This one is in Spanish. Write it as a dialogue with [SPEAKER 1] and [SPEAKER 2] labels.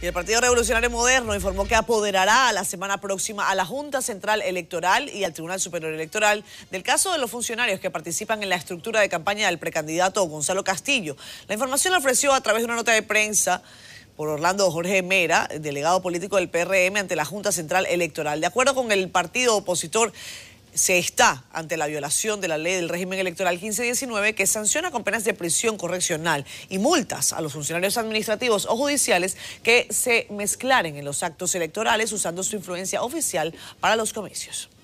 [SPEAKER 1] Y el Partido Revolucionario Moderno informó que apoderará la semana próxima a la Junta Central Electoral y al Tribunal Superior Electoral del caso de los funcionarios que participan en la estructura de campaña del precandidato Gonzalo Castillo. La información la ofreció a través de una nota de prensa por Orlando Jorge Mera, delegado político del PRM ante la Junta Central Electoral. De acuerdo con el partido opositor, se está ante la violación de la ley del régimen electoral 1519 que sanciona con penas de prisión correccional y multas a los funcionarios administrativos o judiciales que se mezclaren en los actos electorales usando su influencia oficial para los comicios.